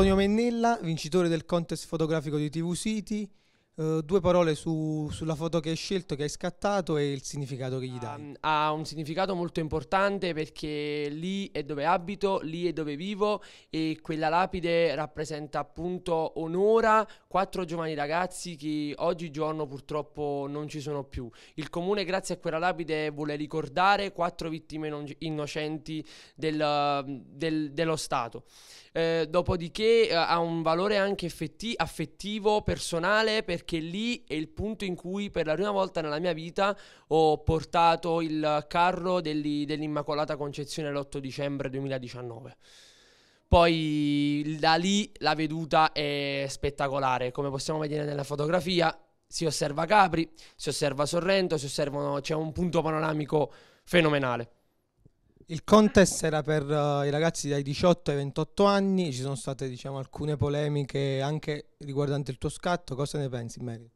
Antonio Mennella, vincitore del contest fotografico di TV City, eh, due parole su, sulla foto che hai scelto, che hai scattato e il significato che gli dai. Um, ha un significato molto importante perché lì è dove abito, lì è dove vivo e quella lapide rappresenta appunto onora quattro giovani ragazzi che oggigiorno purtroppo non ci sono più. Il comune grazie a quella lapide vuole ricordare quattro vittime non- innocenti del, del, dello Stato. Eh, dopodiché eh, ha un valore anche effetti- affettivo, personale perché perché lì è il punto in cui per la prima volta nella mia vita ho portato il carro degli, dell'Immacolata Concezione l'8 dicembre 2019. Poi da lì la veduta è spettacolare, come possiamo vedere nella fotografia, si osserva Capri, si osserva Sorrento, si osservano, c'è un punto panoramico fenomenale. Il contest era per uh, i ragazzi dai 18 ai 28 anni, ci sono state diciamo, alcune polemiche anche riguardanti il tuo scatto, cosa ne pensi in merito?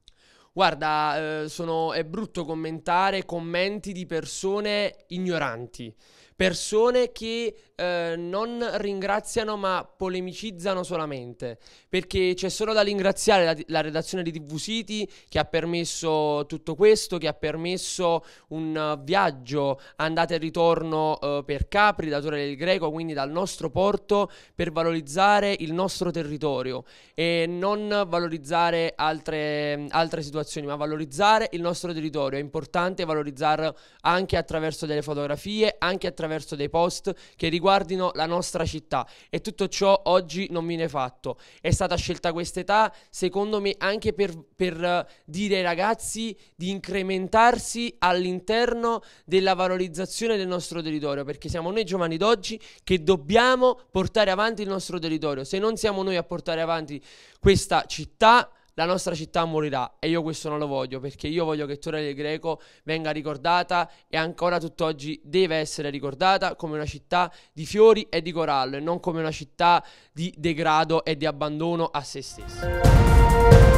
Guarda, eh, sono, è brutto commentare commenti di persone ignoranti, persone che eh, non ringraziano ma polemicizzano solamente, perché c'è solo da ringraziare la, la, redazione di TV City che ha permesso tutto questo, che ha permesso un uh, viaggio andata e ritorno uh, per Capri, da Torre del Greco, quindi dal nostro porto, per valorizzare il nostro territorio e non valorizzare altre, altre situazioni situazioni, ma valorizzare il nostro territorio è importante valorizzarlo anche attraverso delle fotografie, anche attraverso dei post che riguardino la nostra città e tutto ciò oggi non viene fatto. È stata scelta questa età, secondo me, anche per, per eh, dire ai ragazzi di incrementarsi all'interno della valorizzazione del nostro territorio, perché siamo noi giovani d'oggi che dobbiamo portare avanti il nostro territorio. Se non siamo noi a portare avanti questa città, la nostra città morirà e io questo non lo voglio perché io voglio che Torre del Greco venga ricordata e ancora tutt'oggi deve essere ricordata come una città di fiori e di corallo e non come una città di degrado e di abbandono a se stessa.